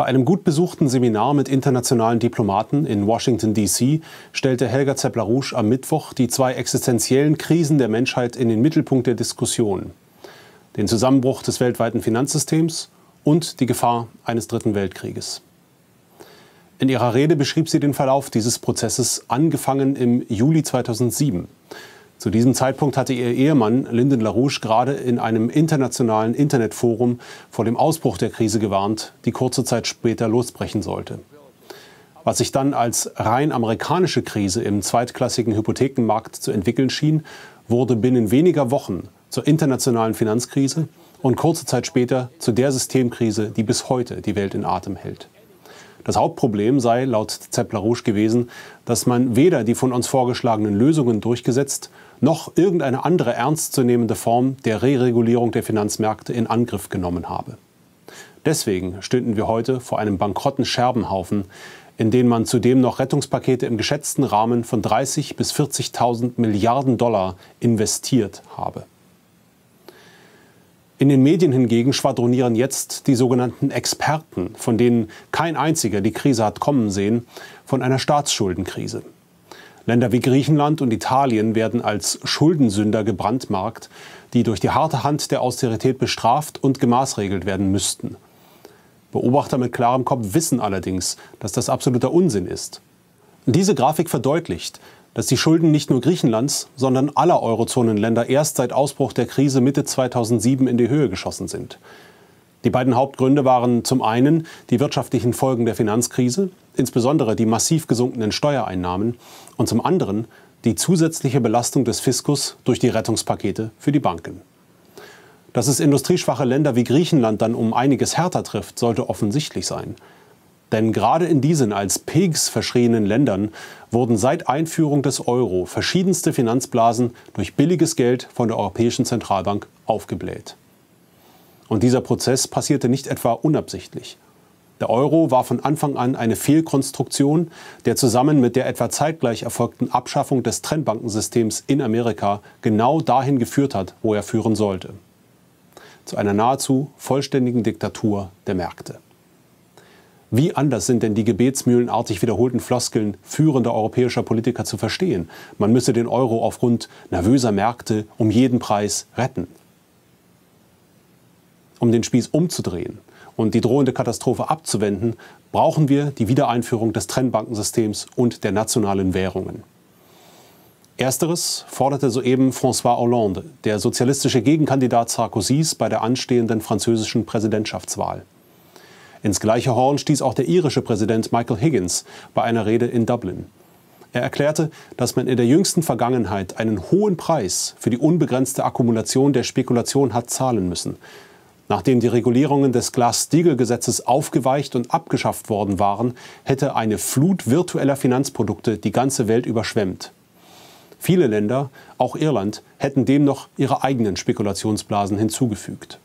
Bei einem gut besuchten Seminar mit internationalen Diplomaten in Washington, D.C. stellte Helga Zeppler-Rouge am Mittwoch die zwei existenziellen Krisen der Menschheit in den Mittelpunkt der Diskussion. Den Zusammenbruch des weltweiten Finanzsystems und die Gefahr eines Dritten Weltkrieges. In ihrer Rede beschrieb sie den Verlauf dieses Prozesses, angefangen im Juli 2007. Zu diesem Zeitpunkt hatte ihr Ehemann Lyndon LaRouche gerade in einem internationalen Internetforum vor dem Ausbruch der Krise gewarnt, die kurze Zeit später losbrechen sollte. Was sich dann als rein amerikanische Krise im zweitklassigen Hypothekenmarkt zu entwickeln schien, wurde binnen weniger Wochen zur internationalen Finanzkrise und kurze Zeit später zu der Systemkrise, die bis heute die Welt in Atem hält. Das Hauptproblem sei laut Zeppler-Rouge gewesen, dass man weder die von uns vorgeschlagenen Lösungen durchgesetzt, noch irgendeine andere ernstzunehmende Form der Reregulierung der Finanzmärkte in Angriff genommen habe. Deswegen stünden wir heute vor einem bankrotten Scherbenhaufen, in den man zudem noch Rettungspakete im geschätzten Rahmen von 30 bis 40.000 Milliarden Dollar investiert habe. In den Medien hingegen schwadronieren jetzt die sogenannten Experten, von denen kein einziger die Krise hat kommen sehen, von einer Staatsschuldenkrise. Länder wie Griechenland und Italien werden als Schuldensünder gebrandmarkt, die durch die harte Hand der Austerität bestraft und gemaßregelt werden müssten. Beobachter mit klarem Kopf wissen allerdings, dass das absoluter Unsinn ist. Diese Grafik verdeutlicht, dass die Schulden nicht nur Griechenlands, sondern aller Eurozonenländer erst seit Ausbruch der Krise Mitte 2007 in die Höhe geschossen sind. Die beiden Hauptgründe waren zum einen die wirtschaftlichen Folgen der Finanzkrise, insbesondere die massiv gesunkenen Steuereinnahmen, und zum anderen die zusätzliche Belastung des Fiskus durch die Rettungspakete für die Banken. Dass es industrieschwache Länder wie Griechenland dann um einiges härter trifft, sollte offensichtlich sein. Denn gerade in diesen als Pigs verschrienen Ländern wurden seit Einführung des Euro verschiedenste Finanzblasen durch billiges Geld von der Europäischen Zentralbank aufgebläht. Und dieser Prozess passierte nicht etwa unabsichtlich. Der Euro war von Anfang an eine Fehlkonstruktion, der zusammen mit der etwa zeitgleich erfolgten Abschaffung des Trennbankensystems in Amerika genau dahin geführt hat, wo er führen sollte. Zu einer nahezu vollständigen Diktatur der Märkte. Wie anders sind denn die gebetsmühlenartig wiederholten Floskeln führender europäischer Politiker zu verstehen? Man müsse den Euro aufgrund nervöser Märkte um jeden Preis retten. Um den Spieß umzudrehen und die drohende Katastrophe abzuwenden, brauchen wir die Wiedereinführung des Trennbankensystems und der nationalen Währungen. Ersteres forderte soeben François Hollande, der sozialistische Gegenkandidat Sarkozys bei der anstehenden französischen Präsidentschaftswahl. Ins gleiche Horn stieß auch der irische Präsident Michael Higgins bei einer Rede in Dublin. Er erklärte, dass man in der jüngsten Vergangenheit einen hohen Preis für die unbegrenzte Akkumulation der Spekulation hat zahlen müssen. Nachdem die Regulierungen des Glass-Steagall-Gesetzes aufgeweicht und abgeschafft worden waren, hätte eine Flut virtueller Finanzprodukte die ganze Welt überschwemmt. Viele Länder, auch Irland, hätten dem noch ihre eigenen Spekulationsblasen hinzugefügt.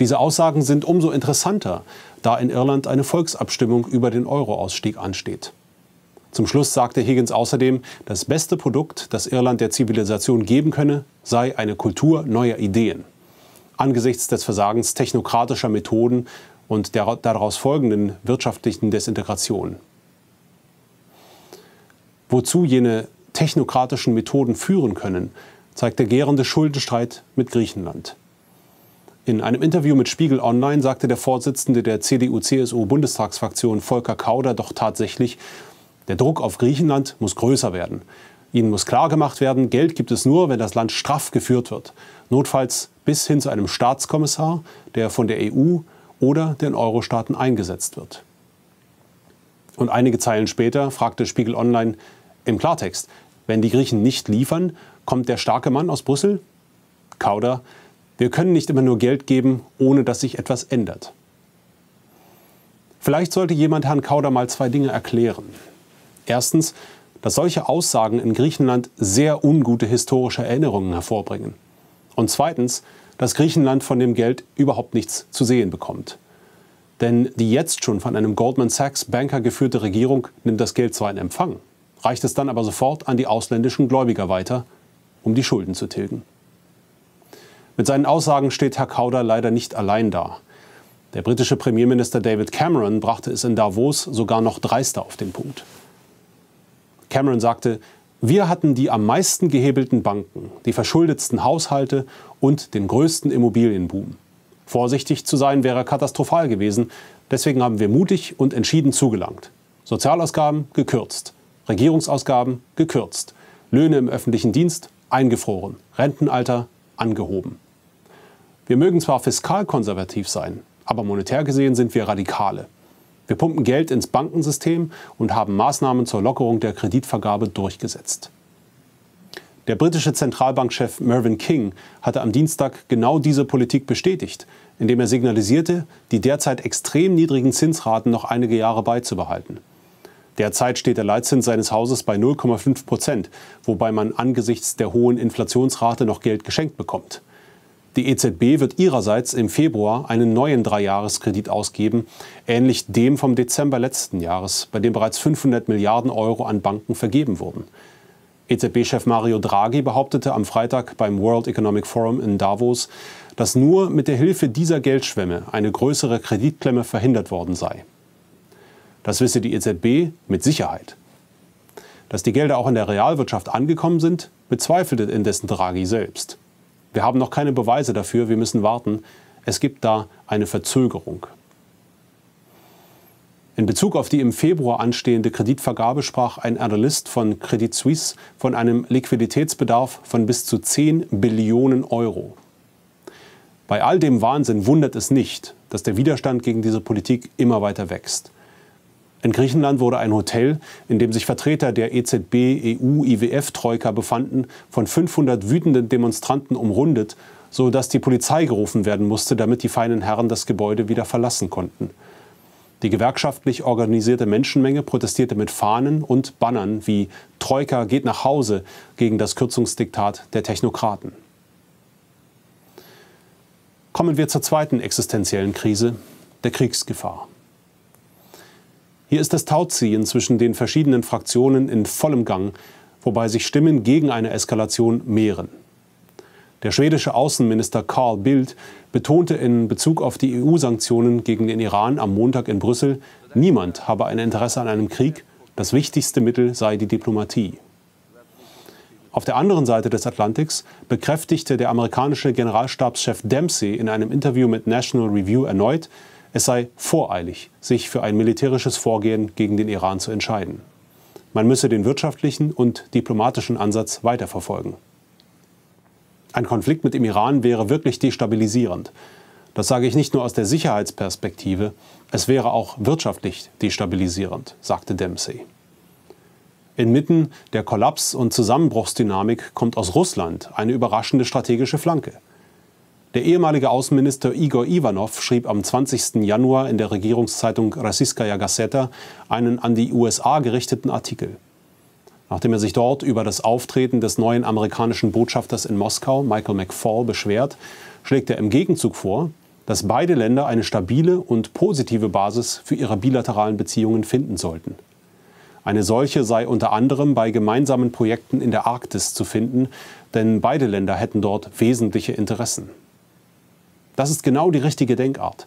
Diese Aussagen sind umso interessanter, da in Irland eine Volksabstimmung über den Euroausstieg ansteht. Zum Schluss sagte Higgins außerdem, das beste Produkt, das Irland der Zivilisation geben könne, sei eine Kultur neuer Ideen. Angesichts des Versagens technokratischer Methoden und der daraus folgenden wirtschaftlichen Desintegration. Wozu jene technokratischen Methoden führen können, zeigt der gärende Schuldenstreit mit Griechenland. In einem Interview mit Spiegel Online sagte der Vorsitzende der CDU-CSU-Bundestagsfraktion Volker Kauder doch tatsächlich, der Druck auf Griechenland muss größer werden. Ihnen muss klar gemacht werden, Geld gibt es nur, wenn das Land straff geführt wird. Notfalls bis hin zu einem Staatskommissar, der von der EU oder den Euro-Staaten eingesetzt wird. Und einige Zeilen später fragte Spiegel Online im Klartext, wenn die Griechen nicht liefern, kommt der starke Mann aus Brüssel? Kauder, wir können nicht immer nur Geld geben, ohne dass sich etwas ändert. Vielleicht sollte jemand Herrn Kauder mal zwei Dinge erklären. Erstens, dass solche Aussagen in Griechenland sehr ungute historische Erinnerungen hervorbringen. Und zweitens, dass Griechenland von dem Geld überhaupt nichts zu sehen bekommt. Denn die jetzt schon von einem Goldman Sachs Banker geführte Regierung nimmt das Geld zwar in Empfang, reicht es dann aber sofort an die ausländischen Gläubiger weiter, um die Schulden zu tilgen. Mit seinen Aussagen steht Herr Kauder leider nicht allein da. Der britische Premierminister David Cameron brachte es in Davos sogar noch dreister auf den Punkt. Cameron sagte, wir hatten die am meisten gehebelten Banken, die verschuldetsten Haushalte und den größten Immobilienboom. Vorsichtig zu sein wäre katastrophal gewesen, deswegen haben wir mutig und entschieden zugelangt. Sozialausgaben gekürzt, Regierungsausgaben gekürzt, Löhne im öffentlichen Dienst eingefroren, Rentenalter angehoben. Wir mögen zwar fiskal konservativ sein, aber monetär gesehen sind wir Radikale. Wir pumpen Geld ins Bankensystem und haben Maßnahmen zur Lockerung der Kreditvergabe durchgesetzt. Der britische Zentralbankchef Mervyn King hatte am Dienstag genau diese Politik bestätigt, indem er signalisierte, die derzeit extrem niedrigen Zinsraten noch einige Jahre beizubehalten. Derzeit steht der Leitzins seines Hauses bei 0,5 Prozent, wobei man angesichts der hohen Inflationsrate noch Geld geschenkt bekommt. Die EZB wird ihrerseits im Februar einen neuen Dreijahreskredit ausgeben, ähnlich dem vom Dezember letzten Jahres, bei dem bereits 500 Milliarden Euro an Banken vergeben wurden. EZB-Chef Mario Draghi behauptete am Freitag beim World Economic Forum in Davos, dass nur mit der Hilfe dieser Geldschwemme eine größere Kreditklemme verhindert worden sei. Das wisse die EZB mit Sicherheit. Dass die Gelder auch in der Realwirtschaft angekommen sind, bezweifelte indessen Draghi selbst. Wir haben noch keine Beweise dafür, wir müssen warten. Es gibt da eine Verzögerung. In Bezug auf die im Februar anstehende Kreditvergabe sprach ein Analyst von Credit Suisse von einem Liquiditätsbedarf von bis zu 10 Billionen Euro. Bei all dem Wahnsinn wundert es nicht, dass der Widerstand gegen diese Politik immer weiter wächst. In Griechenland wurde ein Hotel, in dem sich Vertreter der EZB, EU, IWF Troika befanden, von 500 wütenden Demonstranten umrundet, so dass die Polizei gerufen werden musste, damit die feinen Herren das Gebäude wieder verlassen konnten. Die gewerkschaftlich organisierte Menschenmenge protestierte mit Fahnen und Bannern wie Troika geht nach Hause gegen das Kürzungsdiktat der Technokraten. Kommen wir zur zweiten existenziellen Krise, der Kriegsgefahr. Hier ist das Tauziehen zwischen den verschiedenen Fraktionen in vollem Gang, wobei sich Stimmen gegen eine Eskalation mehren. Der schwedische Außenminister Carl Bildt betonte in Bezug auf die EU-Sanktionen gegen den Iran am Montag in Brüssel, niemand habe ein Interesse an einem Krieg, das wichtigste Mittel sei die Diplomatie. Auf der anderen Seite des Atlantiks bekräftigte der amerikanische Generalstabschef Dempsey in einem Interview mit National Review erneut, es sei voreilig, sich für ein militärisches Vorgehen gegen den Iran zu entscheiden. Man müsse den wirtschaftlichen und diplomatischen Ansatz weiterverfolgen. Ein Konflikt mit dem Iran wäre wirklich destabilisierend. Das sage ich nicht nur aus der Sicherheitsperspektive, es wäre auch wirtschaftlich destabilisierend, sagte Dempsey. Inmitten der Kollaps- und Zusammenbruchsdynamik kommt aus Russland eine überraschende strategische Flanke. Der ehemalige Außenminister Igor Ivanov schrieb am 20. Januar in der Regierungszeitung Rassiskaya Gazeta einen an die USA gerichteten Artikel. Nachdem er sich dort über das Auftreten des neuen amerikanischen Botschafters in Moskau, Michael McFall, beschwert, schlägt er im Gegenzug vor, dass beide Länder eine stabile und positive Basis für ihre bilateralen Beziehungen finden sollten. Eine solche sei unter anderem bei gemeinsamen Projekten in der Arktis zu finden, denn beide Länder hätten dort wesentliche Interessen. Das ist genau die richtige Denkart.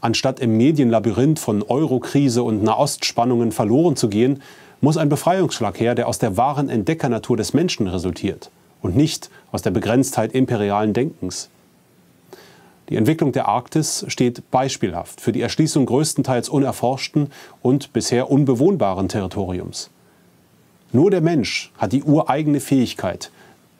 Anstatt im Medienlabyrinth von Eurokrise und Nahostspannungen verloren zu gehen, muss ein Befreiungsschlag her, der aus der wahren Entdeckernatur des Menschen resultiert und nicht aus der Begrenztheit imperialen Denkens. Die Entwicklung der Arktis steht beispielhaft für die Erschließung größtenteils unerforschten und bisher unbewohnbaren Territoriums. Nur der Mensch hat die ureigene Fähigkeit,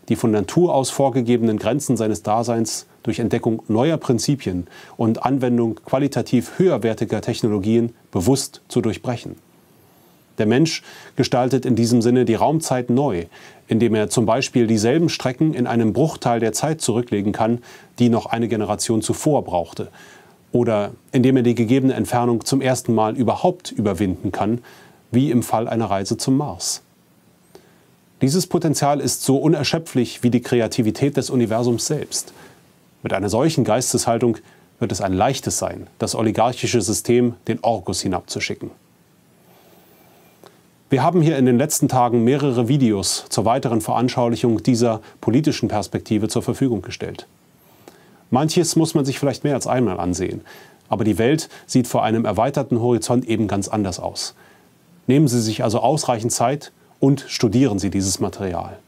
die von Natur aus vorgegebenen Grenzen seines Daseins durch Entdeckung neuer Prinzipien und Anwendung qualitativ höherwertiger Technologien bewusst zu durchbrechen. Der Mensch gestaltet in diesem Sinne die Raumzeit neu, indem er zum Beispiel dieselben Strecken in einem Bruchteil der Zeit zurücklegen kann, die noch eine Generation zuvor brauchte, oder indem er die gegebene Entfernung zum ersten Mal überhaupt überwinden kann, wie im Fall einer Reise zum Mars. Dieses Potenzial ist so unerschöpflich wie die Kreativität des Universums selbst. Mit einer solchen Geisteshaltung wird es ein leichtes sein, das oligarchische System den Orkus hinabzuschicken. Wir haben hier in den letzten Tagen mehrere Videos zur weiteren Veranschaulichung dieser politischen Perspektive zur Verfügung gestellt. Manches muss man sich vielleicht mehr als einmal ansehen, aber die Welt sieht vor einem erweiterten Horizont eben ganz anders aus. Nehmen Sie sich also ausreichend Zeit, und studieren Sie dieses Material.